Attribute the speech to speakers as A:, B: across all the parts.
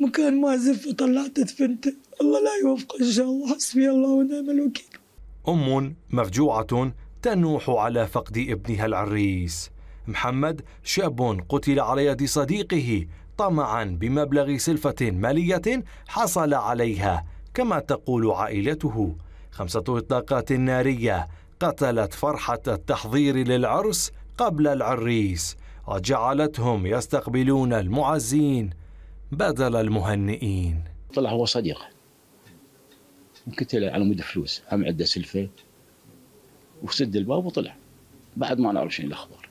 A: مكان ما وطلعت دفنته الله لا يوفقه إن شاء الله حسبي الله ونعم الوكيل أم مفجوعة تنوح على فقد ابنها العريس محمد شاب قتل على يد صديقه طمعا بمبلغ سلفة مالية حصل عليها كما تقول عائلته خمسة إطلاقات نارية قتلت فرحة التحضير للعرس قبل العريس وجعلتهم يستقبلون المعزين بدل المهنئين طلع هو صديق
B: كنت على مود فلوس هم عنده سلفه وسد الباب وطلع بعد ما نعرف شنو الاخبار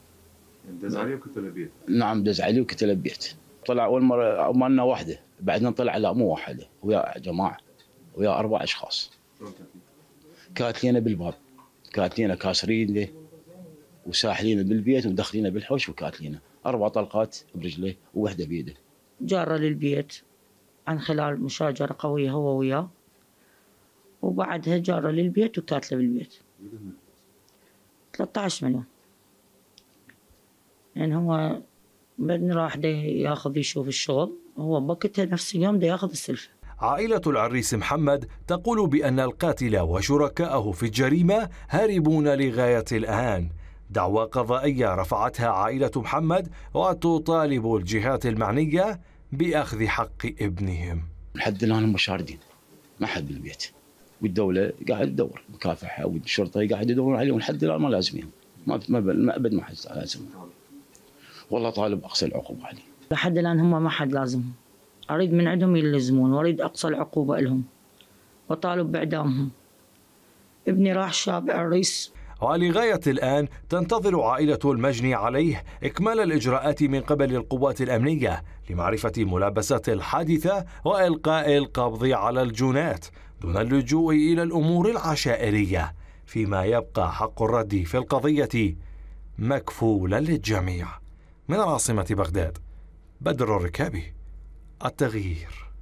A: دز عليه وكتله بيت
B: نعم دز عليه وكتله بيت طلع اول مره مالنا واحده بعدين طلع لا مو واحده ويا جماعه ويا اربع اشخاص كاتلينا بالباب كاتلينا كاسرين وساحلين بالبيت ومدخلينه بالحوش وكاتلينا اربع طلقات برجله وواحده بيده
C: جارة للبيت عن خلال مشاجرة قوية هو وياه وبعدها جارة للبيت وكاتلة بالبيت 13 مليون لأن يعني هو من راح دي ياخذ يشوف الشغل هو بكتها نفس اليوم ده ياخذ السلفة
A: عائلة العريس محمد تقول بأن القاتل وشركائه في الجريمة هاربون لغاية الآن دعوى قضائية رفعتها عائلة محمد وتطالب الجهات المعنية بأخذ حق ابنهم
B: لحد الآن مشاردين ما حد بالبيت والدولة قاعد تدور مكافحة والشرطة قاعد يدورون عليهم لحد الآن ما لازمين ما ما أبد ما حد لازم والله طالب أقصى العقوبة عليه
C: لحد الآن هم ما حد لازمهم أريد من عندهم يلزمون وأريد أقصى العقوبة لهم وطالب بإعدامهم ابني راح شاب عريس ولغاية
A: الآن تنتظر عائلة المجني عليه إكمال الإجراءات من قبل القوات الأمنية لمعرفة ملابسات الحادثة وإلقاء القبض على الجنات دون اللجوء إلى الأمور العشائرية فيما يبقى حق الرد في القضية مكفولا للجميع من العاصمة بغداد بدر الركابي التغيير